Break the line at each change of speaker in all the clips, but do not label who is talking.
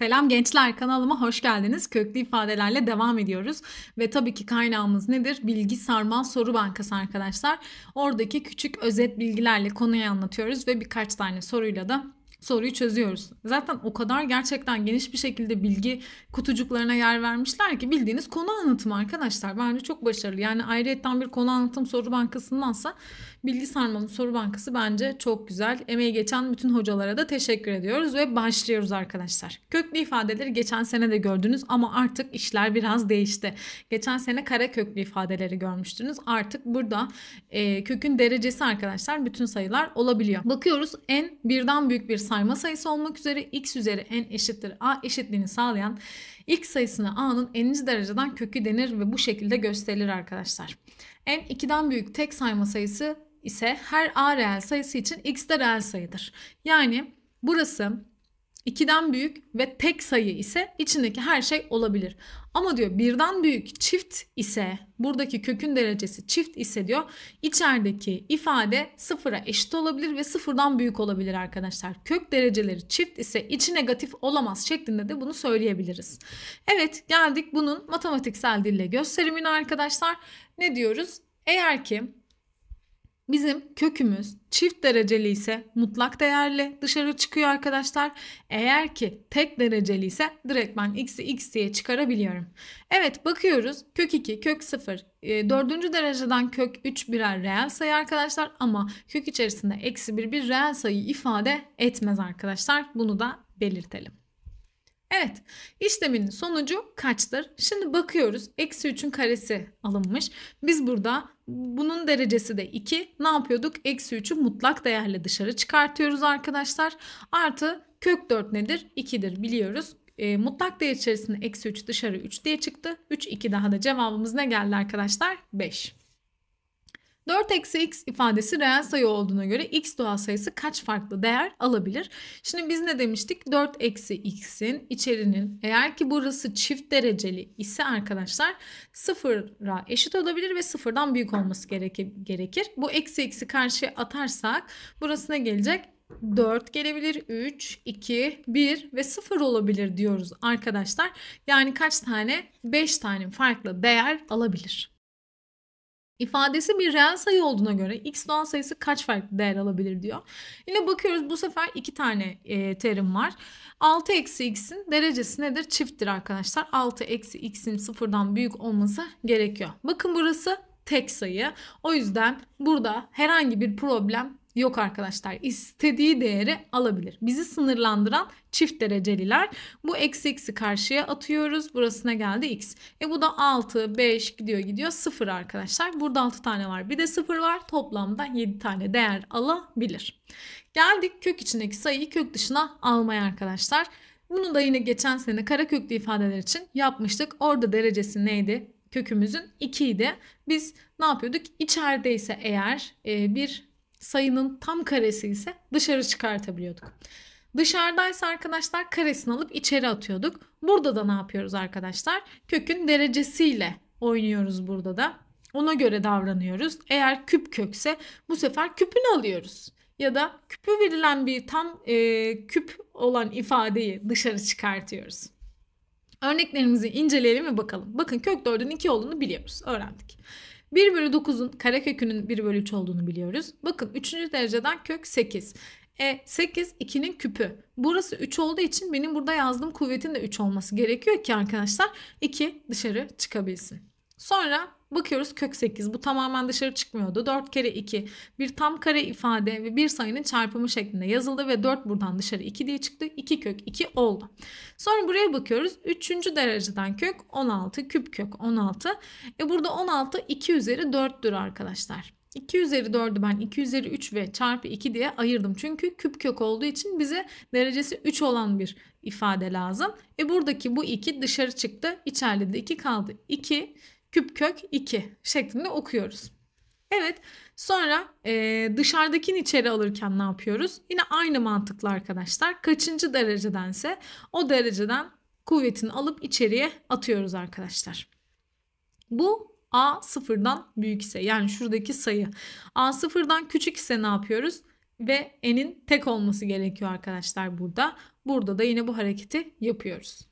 Selam gençler kanalıma hoş geldiniz. Köklü ifadelerle devam ediyoruz. Ve tabii ki kaynağımız nedir? Bilgi Sarmal Soru Bankası arkadaşlar. Oradaki küçük özet bilgilerle konuyu anlatıyoruz ve birkaç tane soruyla da soruyu çözüyoruz. Zaten o kadar gerçekten geniş bir şekilde bilgi kutucuklarına yer vermişler ki bildiğiniz konu anlatımı arkadaşlar. Bence çok başarılı. Yani ayrıyetten bir konu anlatım soru bankasındansa Bilgi Sarmalı Soru Bankası bence çok güzel. Emeği geçen bütün hocalara da teşekkür ediyoruz ve başlıyoruz arkadaşlar. Köklü ifadeleri geçen sene de gördünüz ama artık işler biraz değişti. Geçen sene kare köklü ifadeleri görmüştünüz. Artık burada e, kökün derecesi arkadaşlar bütün sayılar olabiliyor. Bakıyoruz n birden büyük bir sayma sayısı olmak üzere x üzeri n eşittir a eşitliğini sağlayan x sayısına a'nın n'inci dereceden kökü denir ve bu şekilde gösterilir arkadaşlar. n 2'den büyük tek sayma sayısı ise her a reel sayısı için x de reel sayıdır. Yani burası 2'den büyük ve tek sayı ise içindeki her şey olabilir. Ama diyor birden büyük çift ise buradaki kökün derecesi çift ise diyor içerideki ifade sıfıra eşit olabilir ve sıfırdan büyük olabilir arkadaşlar. Kök dereceleri çift ise içi negatif olamaz şeklinde de bunu söyleyebiliriz. Evet geldik bunun matematiksel dille gösterimine arkadaşlar. Ne diyoruz? Eğer ki Bizim kökümüz çift dereceli ise mutlak değerli dışarı çıkıyor arkadaşlar. Eğer ki tek dereceli ise direktmen x'i x diye çıkarabiliyorum. Evet bakıyoruz kök 2, kök 0, ee, dördüncü dereceden kök 3 birer reel sayı arkadaşlar ama kök içerisinde eksi 1 bir reel sayı ifade etmez arkadaşlar. Bunu da belirtelim. Evet işlemin sonucu kaçtır? Şimdi bakıyoruz eksi 3'ün karesi alınmış. Biz burada bunun derecesi de 2 ne yapıyorduk? Eksi 3'ü mutlak değerle dışarı çıkartıyoruz arkadaşlar. Artı kök 4 nedir? 2'dir biliyoruz. E, mutlak değer içerisinde eksi 3 dışarı 3 diye çıktı. 3 2 daha da cevabımız ne geldi arkadaşlar? 5. 4 eksi x ifadesi reel sayı olduğuna göre x doğal sayısı kaç farklı değer alabilir? Şimdi biz ne demiştik? 4 eksi x'in içerinin eğer ki burası çift dereceli ise arkadaşlar sıfıra eşit olabilir ve sıfırdan büyük olması gerekir. Bu eksi x'i karşıya atarsak burasına gelecek? 4 gelebilir, 3, 2, 1 ve 0 olabilir diyoruz arkadaşlar. Yani kaç tane? 5 tane farklı değer alabilir ifadesi bir reel sayı olduğuna göre x doğal sayısı kaç farklı değer alabilir diyor. Yine bakıyoruz bu sefer iki tane e, terim var. 6 eksi x'in derecesi nedir? Çifttir arkadaşlar. 6 eksi x'in sıfırdan büyük olması gerekiyor. Bakın burası tek sayı. O yüzden burada herhangi bir problem yok arkadaşlar. İstediği değeri alabilir. Bizi sınırlandıran çift dereceliler. Bu eksi eksi karşıya atıyoruz. Burasına geldi x. E bu da 6, 5 gidiyor gidiyor 0 arkadaşlar. Burada 6 tane var. Bir de 0 var. Toplamda 7 tane değer alabilir. Geldik kök içindeki sayıyı kök dışına almaya arkadaşlar. Bunu da yine geçen sene kara köklü ifadeler için yapmıştık. Orada derecesi neydi? kökümüzün 2'ydi. Biz ne yapıyorduk? İçerideyse eğer e, bir sayının tam karesi ise dışarı çıkartabiliyorduk. Dışarıdaysa arkadaşlar karesini alıp içeri atıyorduk. Burada da ne yapıyoruz arkadaşlar? Kökün derecesiyle oynuyoruz burada da. Ona göre davranıyoruz. Eğer küp kökse bu sefer küpünü alıyoruz. Ya da küpü verilen bir tam e, küp olan ifadeyi dışarı çıkartıyoruz. Örneklerimizi inceleyelim ve bakalım. Bakın kök 4'ün 2 olduğunu biliyoruz. Öğrendik. 1 bölü 9'un kare kökünün 1 bölü 3 olduğunu biliyoruz. Bakın 3. dereceden kök 8. E 8 2'nin küpü. Burası 3 olduğu için benim burada yazdığım kuvvetin de 3 olması gerekiyor ki arkadaşlar 2 dışarı çıkabilsin. Sonra Bakıyoruz kök 8 bu tamamen dışarı çıkmıyordu. 4 kere 2 bir tam kare ifade ve bir sayının çarpımı şeklinde yazıldı ve 4 buradan dışarı 2 diye çıktı. 2 kök 2 oldu. Sonra buraya bakıyoruz. 3. dereceden kök 16 küp kök 16. E burada 16 2 üzeri 4'tür arkadaşlar. 2 üzeri 4'ü ben 2 üzeri 3 ve çarpı 2 diye ayırdım. Çünkü küp kök olduğu için bize derecesi 3 olan bir ifade lazım. E buradaki bu 2 dışarı çıktı. İçeride de 2 kaldı. 2 küp kök 2 şeklinde okuyoruz. Evet sonra e, dışarıdakini içeri alırken ne yapıyoruz? Yine aynı mantıkla arkadaşlar kaçıncı derecedense o dereceden kuvvetini alıp içeriye atıyoruz arkadaşlar. Bu A sıfırdan büyük ise yani şuradaki sayı. A sıfırdan küçük ise ne yapıyoruz? Ve n'in tek olması gerekiyor arkadaşlar burada. Burada da yine bu hareketi yapıyoruz.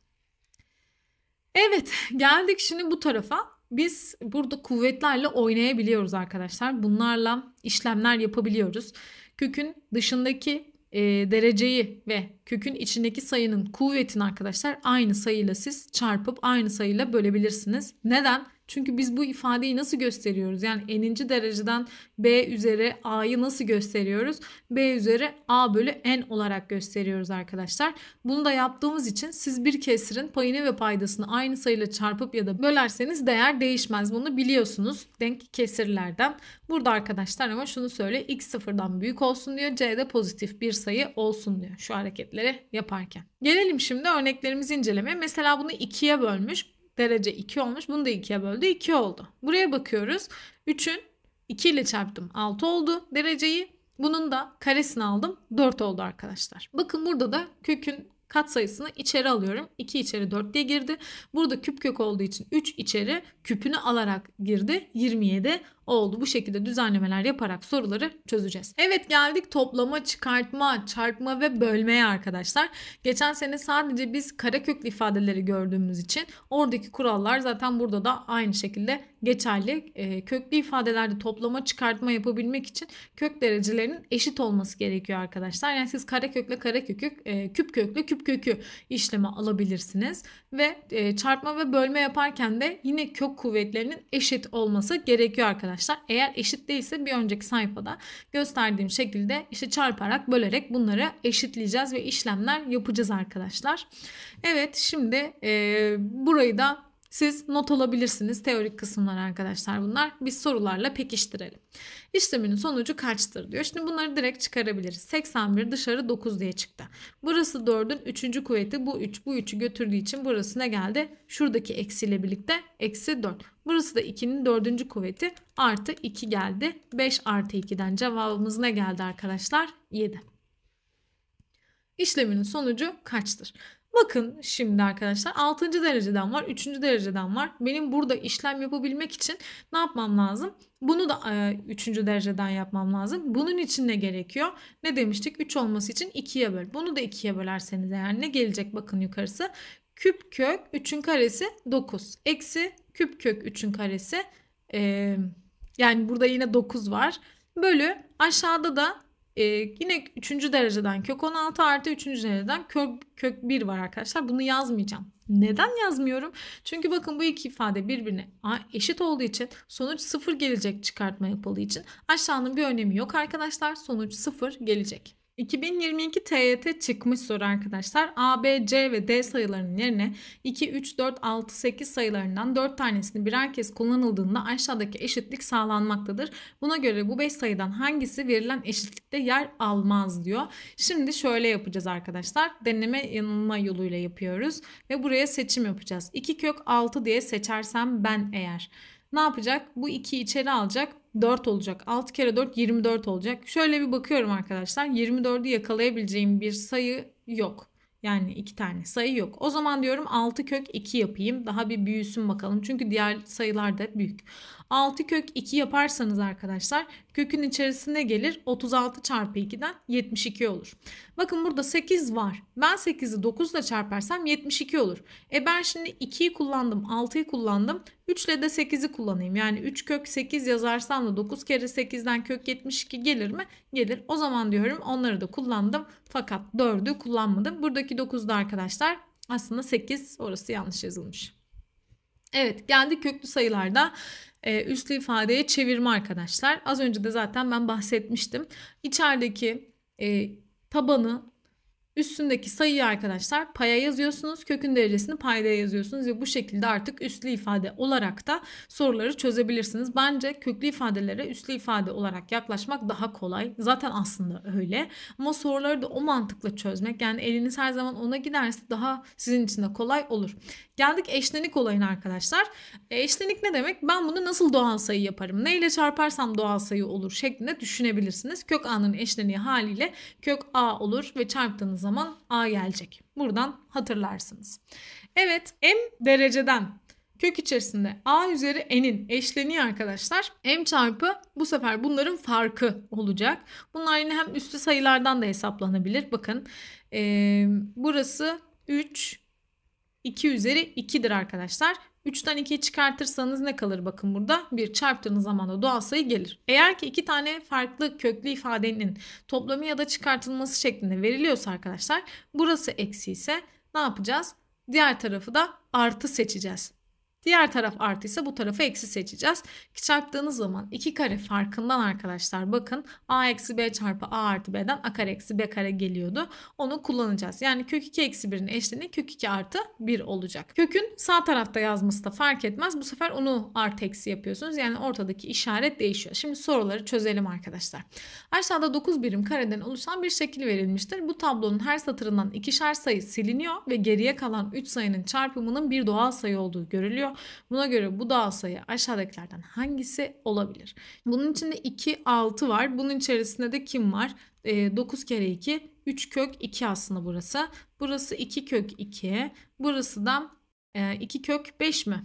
Evet geldik şimdi bu tarafa biz burada kuvvetlerle oynayabiliyoruz arkadaşlar. Bunlarla işlemler yapabiliyoruz. Kökün dışındaki e, dereceyi ve kökün içindeki sayının kuvvetini arkadaşlar aynı sayıyla siz çarpıp aynı sayıyla bölebilirsiniz. Neden? Çünkü biz bu ifadeyi nasıl gösteriyoruz? Yani n'inci dereceden b üzeri a'yı nasıl gösteriyoruz? b üzeri a bölü n olarak gösteriyoruz arkadaşlar. Bunu da yaptığımız için siz bir kesrin payını ve paydasını aynı sayıyla çarpıp ya da bölerseniz değer değişmez. Bunu biliyorsunuz denk kesirlerden. Burada arkadaşlar ama şunu söyle x sıfırdan büyük olsun diyor. c'de pozitif bir sayı olsun diyor şu hareketleri yaparken. Gelelim şimdi örneklerimizi inceleme. Mesela bunu ikiye bölmüş derece 2 olmuş. Bunu da 2'ye böldü 2 oldu. Buraya bakıyoruz. 3'ün 2 ile çarptım 6 oldu dereceyi. Bunun da karesini aldım 4 oldu arkadaşlar. Bakın burada da kökün kat sayısını içeri alıyorum. 2 içeri 4 diye girdi. Burada küp kök olduğu için 3 içeri küpünü alarak girdi. 27 oldu. Bu şekilde düzenlemeler yaparak soruları çözeceğiz. Evet geldik toplama, çıkartma, çarpma ve bölmeye arkadaşlar. Geçen sene sadece biz kareköklü ifadeleri gördüğümüz için oradaki kurallar zaten burada da aynı şekilde geçerli. E, köklü ifadelerde toplama, çıkartma yapabilmek için kök derecelerinin eşit olması gerekiyor arkadaşlar. Yani siz karekökle karekökü, e, küp köklü küp kökü işleme alabilirsiniz ve e, çarpma ve bölme yaparken de yine kök kuvvetlerinin eşit olması gerekiyor arkadaşlar arkadaşlar. Eğer eşit değilse bir önceki sayfada gösterdiğim şekilde işte çarparak bölerek bunları eşitleyeceğiz ve işlemler yapacağız arkadaşlar. Evet şimdi e, burayı da siz not alabilirsiniz. Teorik kısımlar arkadaşlar bunlar. Biz sorularla pekiştirelim. İşleminin sonucu kaçtır diyor. Şimdi bunları direkt çıkarabiliriz. 81 dışarı 9 diye çıktı. Burası 4'ün 3. kuvveti. Bu 3 bu 3'ü götürdüğü için burası ne geldi? Şuradaki eksiyle birlikte eksi 4. Burası da 2'nin 4. kuvveti artı 2 geldi. 5 artı 2'den cevabımız ne geldi arkadaşlar? 7. İşleminin sonucu kaçtır? Bakın şimdi arkadaşlar 6. dereceden var 3. dereceden var. Benim burada işlem yapabilmek için ne yapmam lazım? Bunu da 3. E, dereceden yapmam lazım. Bunun için ne gerekiyor? Ne demiştik? 3 olması için 2'ye böl. Bunu da 2'ye bölerseniz eğer ne gelecek bakın yukarısı? Küp kök 3'ün karesi 9. Eksi küp kök 3'ün karesi e, yani burada yine 9 var. Bölü aşağıda da ee, yine 3. dereceden kök 16 artı 3. dereceden kök, kök 1 var arkadaşlar. Bunu yazmayacağım. Neden yazmıyorum? Çünkü bakın bu iki ifade birbirine eşit olduğu için sonuç sıfır gelecek çıkartma yapıldığı için aşağının bir önemi yok arkadaşlar. Sonuç sıfır gelecek. 2022 TYT çıkmış soru arkadaşlar. A, B, C ve D sayılarının yerine 2, 3, 4, 6, 8 sayılarından 4 tanesini birer kez kullanıldığında aşağıdaki eşitlik sağlanmaktadır. Buna göre bu 5 sayıdan hangisi verilen eşitlikte yer almaz diyor. Şimdi şöyle yapacağız arkadaşlar. Deneme yanılma yoluyla yapıyoruz ve buraya seçim yapacağız. 2 kök 6 diye seçersem ben eğer ne yapacak? Bu 2'yi içeri alacak. 4 olacak. 6 kere 4 24 olacak. Şöyle bir bakıyorum arkadaşlar. 24'ü yakalayabileceğim bir sayı yok. Yani iki tane sayı yok. O zaman diyorum 6 kök 2 yapayım. Daha bir büyüsün bakalım. Çünkü diğer sayılar da büyük. 6 kök 2 yaparsanız arkadaşlar Kökün içerisine gelir 36 çarpı 2'den 72 olur. Bakın burada 8 var. Ben 8'i 9 ile çarparsam 72 olur. E ben şimdi 2'yi kullandım 6'yı kullandım. 3 ile de 8'i kullanayım. Yani 3 kök 8 yazarsam da 9 kere 8'den kök 72 gelir mi? Gelir. O zaman diyorum onları da kullandım. Fakat 4'ü kullanmadım. Buradaki 9 da arkadaşlar aslında 8 orası yanlış yazılmış. Evet geldik köklü sayılarda e, üslü ifadeye çevirme arkadaşlar. Az önce de zaten ben bahsetmiştim. İçerideki e, tabanı Üstündeki sayıyı arkadaşlar paya yazıyorsunuz. Kökün derecesini payda yazıyorsunuz ve bu şekilde artık üslü ifade olarak da soruları çözebilirsiniz. Bence köklü ifadelere üslü ifade olarak yaklaşmak daha kolay. Zaten aslında öyle. Ama soruları da o mantıkla çözmek yani eliniz her zaman ona giderse daha sizin için de kolay olur. Geldik eşlenik olayına arkadaşlar. Eşlenik ne demek? Ben bunu nasıl doğal sayı yaparım? Neyle çarparsam doğal sayı olur şeklinde düşünebilirsiniz. Kök A'nın eşleniği haliyle kök A olur ve çarptığınız zaman A gelecek. Buradan hatırlarsınız. Evet M dereceden kök içerisinde a üzeri n'in eşleniği arkadaşlar m çarpı bu sefer bunların farkı olacak. Bunlar yine hem üstü sayılardan da hesaplanabilir. Bakın e, burası 3 2 üzeri 2'dir arkadaşlar. 3'ten 2'yi çıkartırsanız ne kalır bakın burada? 1 çarptığınız zaman da doğal sayı gelir. Eğer ki iki tane farklı köklü ifadenin toplamı ya da çıkartılması şeklinde veriliyorsa arkadaşlar burası eksi ise ne yapacağız? Diğer tarafı da artı seçeceğiz. Diğer taraf artıysa bu tarafı eksi seçeceğiz. Çarptığınız zaman iki kare farkından arkadaşlar bakın a eksi b çarpı a artı b'den a kare eksi b kare geliyordu. Onu kullanacağız. Yani kök 2 eksi 1'in eşleniği kök 2 artı 1 olacak. Kökün sağ tarafta yazması da fark etmez. Bu sefer onu artı eksi yapıyorsunuz. Yani ortadaki işaret değişiyor. Şimdi soruları çözelim arkadaşlar. Aşağıda 9 birim kareden oluşan bir şekil verilmiştir. Bu tablonun her satırından ikişer sayı siliniyor ve geriye kalan 3 sayının çarpımının bir doğal sayı olduğu görülüyor. Buna göre bu doğal sayı aşağıdakilerden hangisi olabilir? Bunun içinde 2, 6 var. Bunun içerisinde de kim var? E, ee, 9 kere 2, 3 kök 2 aslında burası. Burası 2 kök 2. Burası da e, 2 kök 5 mi?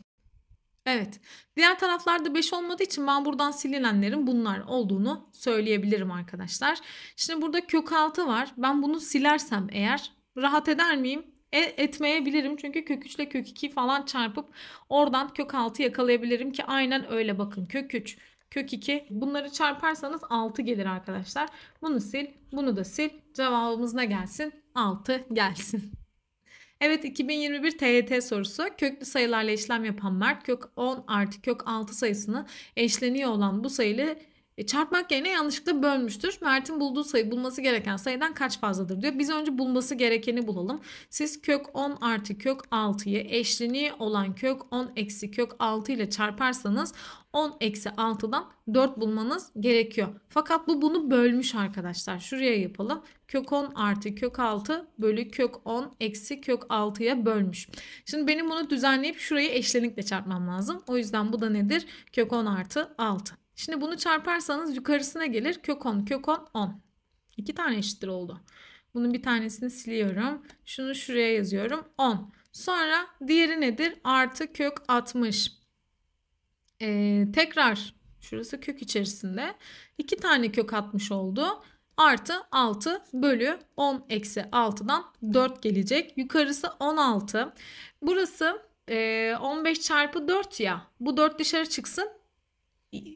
Evet. Diğer taraflarda 5 olmadığı için ben buradan silinenlerin bunlar olduğunu söyleyebilirim arkadaşlar. Şimdi burada kök 6 var. Ben bunu silersem eğer rahat eder miyim? E, etmeyebilirim. Çünkü kök 3 ile kök 2'yi falan çarpıp oradan kök 6 yakalayabilirim ki aynen öyle bakın. Kök 3, kök 2 bunları çarparsanız 6 gelir arkadaşlar. Bunu sil, bunu da sil. Cevabımız ne gelsin? 6 gelsin. Evet 2021 TYT sorusu köklü sayılarla işlem yapan Mert kök 10 artı kök 6 sayısını eşleniyor olan bu sayılı e, çarpmak yerine yanlışlıkla bölmüştür. Mert'in bulduğu sayı bulması gereken sayıdan kaç fazladır diyor. Biz önce bulması gerekeni bulalım. Siz kök 10 artı kök 6'yı eşleniği olan kök 10 eksi kök 6 ile çarparsanız 10 eksi 6'dan 4 bulmanız gerekiyor. Fakat bu bunu bölmüş arkadaşlar. Şuraya yapalım. Kök 10 artı kök 6 bölü kök 10 eksi kök 6'ya bölmüş. Şimdi benim bunu düzenleyip şurayı eşlenikle çarpmam lazım. O yüzden bu da nedir? Kök 10 artı 6. Şimdi bunu çarparsanız yukarısına gelir kök 10 kök 10 10. İki tane eşittir oldu. Bunun bir tanesini siliyorum. Şunu şuraya yazıyorum 10. Sonra diğeri nedir? Artı kök 60. Ee, tekrar şurası kök içerisinde. iki tane kök 60 oldu. Artı 6 bölü 10 eksi 6'dan 4 gelecek. Yukarısı 16. Burası e, 15 çarpı 4 ya. Bu 4 dışarı çıksın.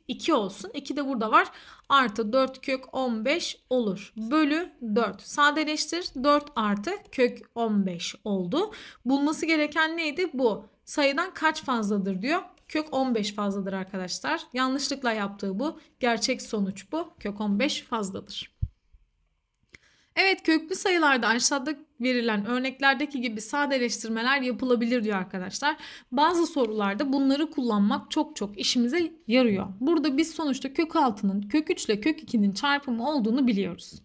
2 olsun. 2 de burada var. Artı 4 kök 15 olur. Bölü 4. Sadeleştir. 4 artı kök 15 oldu. Bulması gereken neydi? Bu. Sayıdan kaç fazladır diyor. Kök 15 fazladır arkadaşlar. Yanlışlıkla yaptığı bu. Gerçek sonuç bu. Kök 15 fazladır. Evet köklü sayılarda aşağıda verilen örneklerdeki gibi sadeleştirmeler yapılabilir diyor arkadaşlar. Bazı sorularda bunları kullanmak çok çok işimize yarıyor. Burada biz sonuçta kök altının kök 3 ile kök 2'nin çarpımı olduğunu biliyoruz.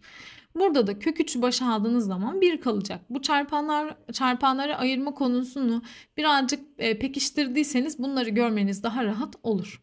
Burada da kök 3'ü başa aldığınız zaman 1 kalacak. Bu çarpanlar çarpanları ayırma konusunu birazcık e, pekiştirdiyseniz bunları görmeniz daha rahat olur.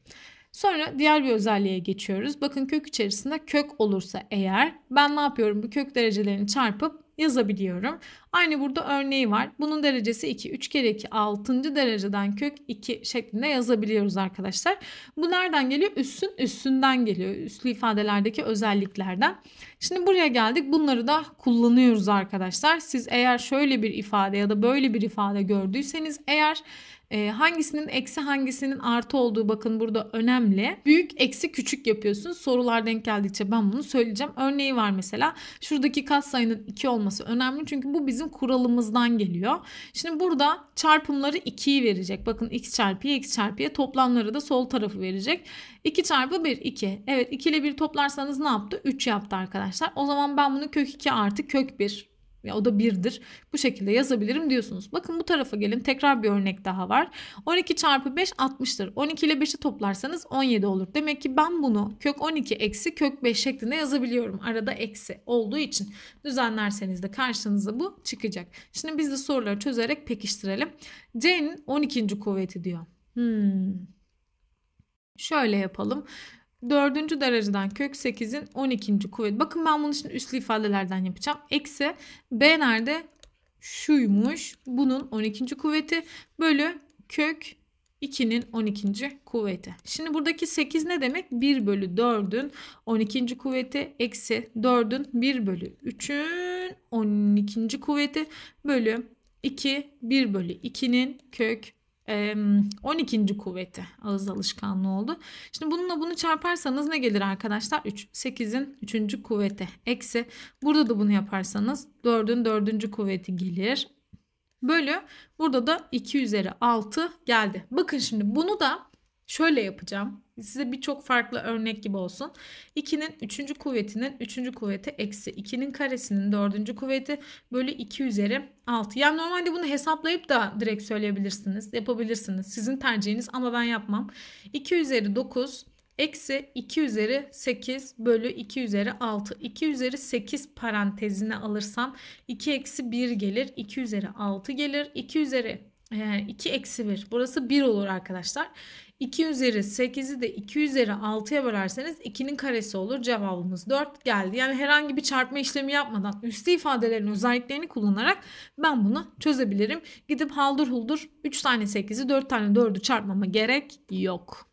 Sonra diğer bir özelliğe geçiyoruz. Bakın kök içerisinde kök olursa eğer ben ne yapıyorum? Bu kök derecelerini çarpıp yazabiliyorum. Aynı burada örneği var. Bunun derecesi 2. 3 kere 2 6. dereceden kök 2 şeklinde yazabiliyoruz arkadaşlar. Bu nereden geliyor? Üssün üstünden geliyor. Üslü ifadelerdeki özelliklerden. Şimdi buraya geldik. Bunları da kullanıyoruz arkadaşlar. Siz eğer şöyle bir ifade ya da böyle bir ifade gördüyseniz eğer e, hangisinin eksi hangisinin artı olduğu bakın burada önemli. Büyük eksi küçük yapıyorsun Sorular denk geldikçe ben bunu söyleyeceğim. Örneği var mesela. Şuradaki kat sayının 2 olması önemli. Çünkü bu bizim kuralımızdan geliyor. Şimdi burada çarpımları 2'yi verecek. Bakın x çarpıya x çarpıya toplamları da sol tarafı verecek. 2 çarpı 1 2. Evet 2 ile 1 toplarsanız ne yaptı? 3 yaptı arkadaşlar. O zaman ben bunu kök 2 artı kök 1 ya o da birdir. Bu şekilde yazabilirim diyorsunuz. Bakın bu tarafa gelin. Tekrar bir örnek daha var. 12 çarpı 5 60'tır. 12 ile 5'i toplarsanız 17 olur. Demek ki ben bunu kök 12 eksi kök 5 şeklinde yazabiliyorum. Arada eksi olduğu için. Düzenlerseniz de karşınıza bu çıkacak. Şimdi biz de soruları çözerek pekiştirelim. C'nin 12. kuvveti diyor. Hmm. Şöyle yapalım. 4. dereceden kök 8'in 12. kuvvet. Bakın ben bunu için üslü ifadelerden yapacağım. Eksi b nerede? Şuymuş. Bunun 12. kuvveti bölü kök 2'nin 12. kuvveti. Şimdi buradaki 8 ne demek? 1 bölü 4'ün 12. kuvveti eksi 4'ün 1 bölü 3'ün 12. kuvveti bölü 2 1 bölü 2'nin kök 12. kuvveti ağız alışkanlığı oldu. Şimdi bununla bunu çarparsanız ne gelir arkadaşlar? 3. 8'in 3. kuvveti eksi. Burada da bunu yaparsanız 4'ün 4. kuvveti gelir. Bölü burada da 2 üzeri 6 geldi. Bakın şimdi bunu da Şöyle yapacağım. Size birçok farklı örnek gibi olsun. 2'nin 3. kuvvetinin 3. kuvveti eksi 2'nin karesinin 4. kuvveti bölü 2 üzeri 6. Yani normalde bunu hesaplayıp da direkt söyleyebilirsiniz. Yapabilirsiniz. Sizin tercihiniz ama ben yapmam. 2 üzeri 9 eksi 2 üzeri 8 bölü 2 üzeri 6. 2 üzeri 8 parantezine alırsam 2 eksi 1 gelir. 2 üzeri 6 gelir. 2 üzeri 2 eksi 1. Burası 1 olur arkadaşlar. 2 üzeri 8'i de 2 üzeri 6'ya bölerseniz 2'nin karesi olur. Cevabımız 4 geldi. Yani herhangi bir çarpma işlemi yapmadan üstü ifadelerin özelliklerini kullanarak ben bunu çözebilirim. Gidip haldır huldur 3 tane 8'i 4 tane 4'ü çarpmama gerek yok.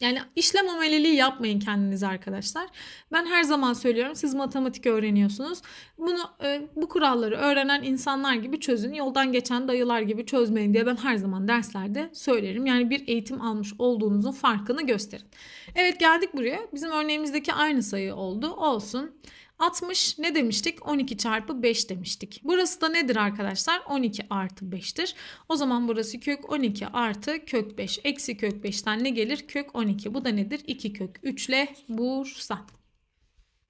Yani işlem ameliliği yapmayın kendiniz arkadaşlar. Ben her zaman söylüyorum siz matematik öğreniyorsunuz. Bunu e, bu kuralları öğrenen insanlar gibi çözün. Yoldan geçen dayılar gibi çözmeyin diye ben her zaman derslerde söylerim. Yani bir eğitim almış olduğunuzun farkını gösterin. Evet geldik buraya. Bizim örneğimizdeki aynı sayı oldu. Olsun. 60 ne demiştik? 12 çarpı 5 demiştik. Burası da nedir arkadaşlar? 12 artı 5'tir. O zaman burası kök 12 artı kök 5. Eksi kök 5'ten ne gelir? Kök 12. Bu da nedir? 2 kök 3 ile Bursa.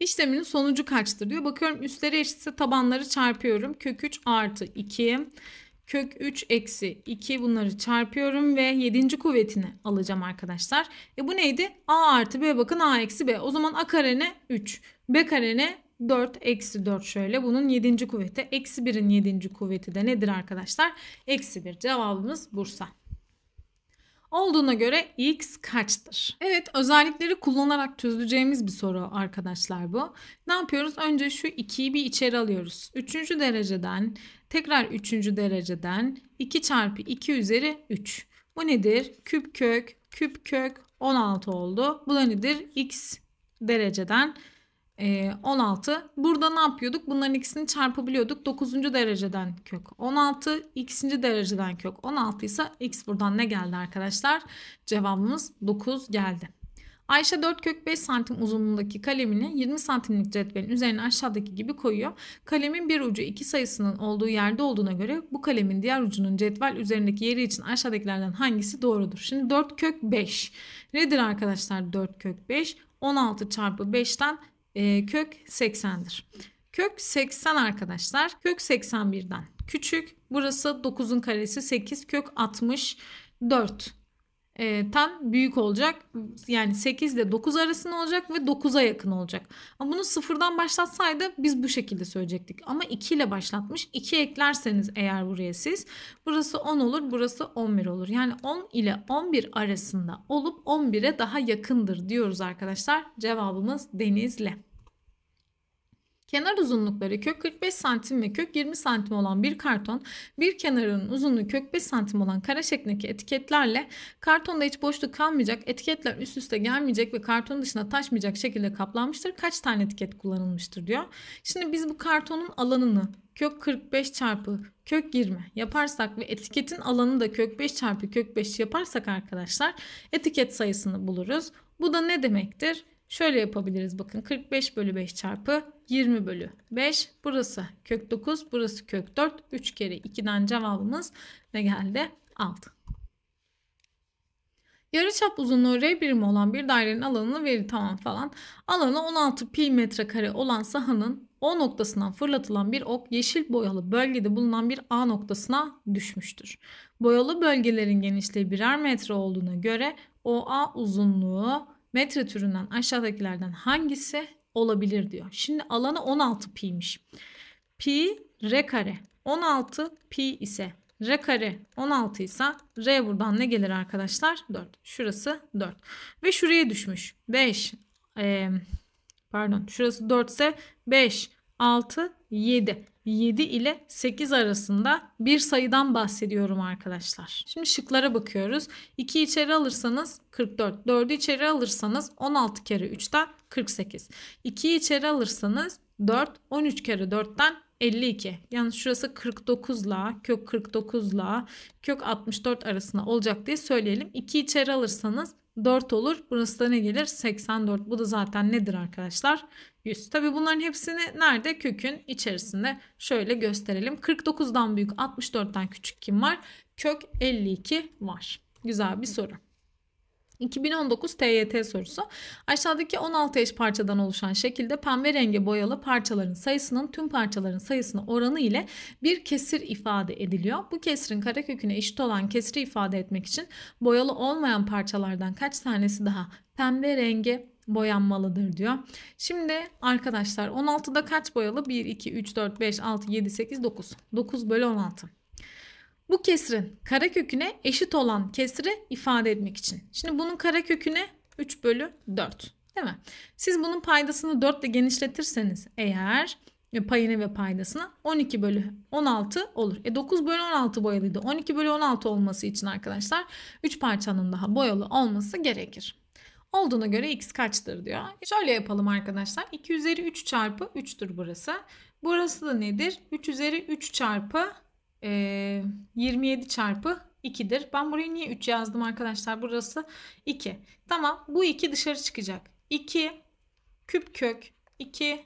İşleminin sonucu kaçtır diyor. Bakıyorum üstleri eşitse tabanları çarpıyorum. Kök 3 artı 2 kök 3 eksi 2 bunları çarpıyorum ve 7. kuvvetini alacağım arkadaşlar. E bu neydi? A artı B bakın A eksi B. O zaman A kare ne? 3. B kare ne? 4 eksi 4 şöyle bunun 7. kuvveti. Eksi 1'in 7. kuvveti de nedir arkadaşlar? Eksi 1 cevabımız Bursa olduğuna göre x kaçtır? Evet özellikleri kullanarak çözeceğimiz bir soru arkadaşlar bu. Ne yapıyoruz? Önce şu 2'yi bir içeri alıyoruz. Üçüncü dereceden tekrar üçüncü dereceden 2 çarpı 2 üzeri 3. Bu nedir? Küp kök küp kök 16 oldu. Bu da nedir? x dereceden 16. Burada ne yapıyorduk? Bunların ikisini çarpabiliyorduk. 9. dereceden kök 16, ikinci dereceden kök 16 ise x buradan ne geldi arkadaşlar? Cevabımız 9 geldi. Ayşe 4 kök 5 santim uzunluğundaki kalemini 20 santimlik cetvelin üzerine aşağıdaki gibi koyuyor. Kalemin bir ucu 2 sayısının olduğu yerde olduğuna göre bu kalemin diğer ucunun cetvel üzerindeki yeri için aşağıdakilerden hangisi doğrudur? Şimdi 4 kök 5 nedir arkadaşlar 4 kök 5? 16 çarpı 5'ten e, kök 80'dir. Kök 80 arkadaşlar. Kök 81'den küçük. Burası 9'un karesi 8 kök 64 e, tan büyük olacak. Yani 8 ile 9 arasında olacak ve 9'a yakın olacak. Ama bunu sıfırdan başlatsaydı biz bu şekilde söyleyecektik. Ama 2 ile başlatmış. 2 eklerseniz eğer buraya siz burası 10 olur burası 11 olur. Yani 10 ile 11 arasında olup 11'e daha yakındır diyoruz arkadaşlar. Cevabımız denizle. Kenar uzunlukları kök 45 santim ve kök 20 santim olan bir karton, bir kenarının uzunluğu kök 5 santim olan kara şeklindeki etiketlerle kartonda hiç boşluk kalmayacak, etiketler üst üste gelmeyecek ve karton dışına taşmayacak şekilde kaplanmıştır. Kaç tane etiket kullanılmıştır diyor. Şimdi biz bu kartonun alanını kök 45 çarpı kök 20 yaparsak ve etiketin alanını da kök 5 çarpı kök 5 yaparsak arkadaşlar etiket sayısını buluruz. Bu da ne demektir? Şöyle yapabiliriz bakın 45 bölü 5 çarpı 20 bölü 5 burası kök 9 burası kök 4 3 kere 2'den cevabımız ne geldi 6. Yarıçap uzunluğu R birimi olan bir dairenin alanını veri tamam falan. Alanı 16 pi metrekare olan sahanın O noktasından fırlatılan bir ok yeşil boyalı bölgede bulunan bir A noktasına düşmüştür. Boyalı bölgelerin genişliği birer metre olduğuna göre OA uzunluğu metre türünden aşağıdakilerden hangisi olabilir diyor. Şimdi alanı 16 pi'ymiş. Pi r kare 16 pi ise r kare 16 ise r buradan ne gelir arkadaşlar? 4. Şurası 4. Ve şuraya düşmüş. 5 e, pardon şurası 4 ise 5 6, 7. 7 ile 8 arasında bir sayıdan bahsediyorum arkadaşlar. Şimdi şıklara bakıyoruz. 2 içeri alırsanız 44. 4'ü içeri alırsanız 16 kere 3'ten 48. 2 içeri alırsanız 4. 13 kere 4'ten 52. Yani şurası 49 la kök 49 la kök 64 arasında olacak diye söyleyelim. 2 içeri alırsanız 4 olur. Burası da ne gelir? 84. Bu da zaten nedir arkadaşlar? 100. Tabi bunların hepsini nerede? Kökün içerisinde şöyle gösterelim. 49'dan büyük 64'ten küçük kim var? Kök 52 var. Güzel bir soru. 2019 TYT sorusu. Aşağıdaki 16 eş parçadan oluşan şekilde pembe renge boyalı parçaların sayısının tüm parçaların sayısını oranı ile bir kesir ifade ediliyor. Bu kesirin kareköküne eşit olan kesri ifade etmek için boyalı olmayan parçalardan kaç tanesi daha pembe renge boyanmalıdır diyor. Şimdi arkadaşlar 16'da kaç boyalı? 1, 2, 3, 4, 5, 6, 7, 8, 9. 9 bölü 16. Bu kesrin kare köküne eşit olan kesri ifade etmek için. Şimdi bunun kare köküne 3 bölü 4 değil mi? Siz bunun paydasını 4 ile genişletirseniz eğer e, payını ve paydasını 12 bölü 16 olur. E 9 bölü 16 boyalıydı. 12 bölü 16 olması için arkadaşlar 3 parçanın daha boyalı olması gerekir. Olduğuna göre x kaçtır diyor. Şöyle yapalım arkadaşlar. 2 üzeri 3 çarpı 3'tür burası. Burası da nedir? 3 üzeri 3 çarpı e, 27 çarpı 2'dir. Ben buraya niye 3 yazdım arkadaşlar? Burası 2. Tamam bu 2 dışarı çıkacak. 2 küp kök 2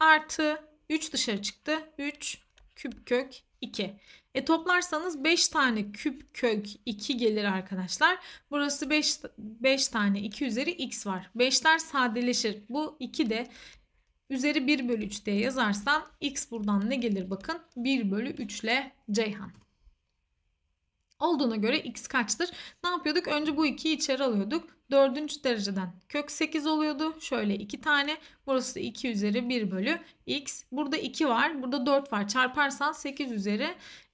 artı 3 dışarı çıktı. 3 küp kök 2. E toplarsanız 5 tane küp kök 2 gelir arkadaşlar. Burası 5, 5 tane 2 üzeri x var. 5'ler sadeleşir. Bu 2 de üzeri 1 bölü 3 diye yazarsam x buradan ne gelir bakın 1 bölü 3 ile Ceyhan. Olduğuna göre x kaçtır? Ne yapıyorduk? Önce bu 2'yi içeri alıyorduk. 4. dereceden kök 8 oluyordu. Şöyle 2 tane. Burası da 2 üzeri 1 bölü x. Burada 2 var. Burada 4 var. Çarparsan 8 üzeri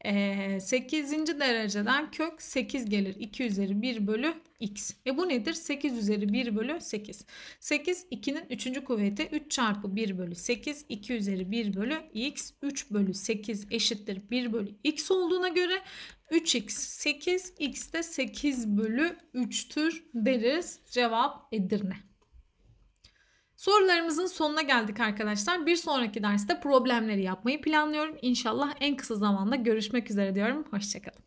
8. Ee, dereceden kök 8 gelir. 2 üzeri 1 bölü x. E bu nedir? 8 üzeri 1 bölü 8. 8 2'nin 3. kuvveti 3 çarpı 1 bölü 8. 2 üzeri 1 bölü x. 3 bölü 8 eşittir 1 bölü x olduğuna göre 3x 8 x de 8 bölü 3'tür deriz. Cevap Edirne. Sorularımızın sonuna geldik arkadaşlar. Bir sonraki derste problemleri yapmayı planlıyorum. İnşallah en kısa zamanda görüşmek üzere diyorum. Hoşçakalın.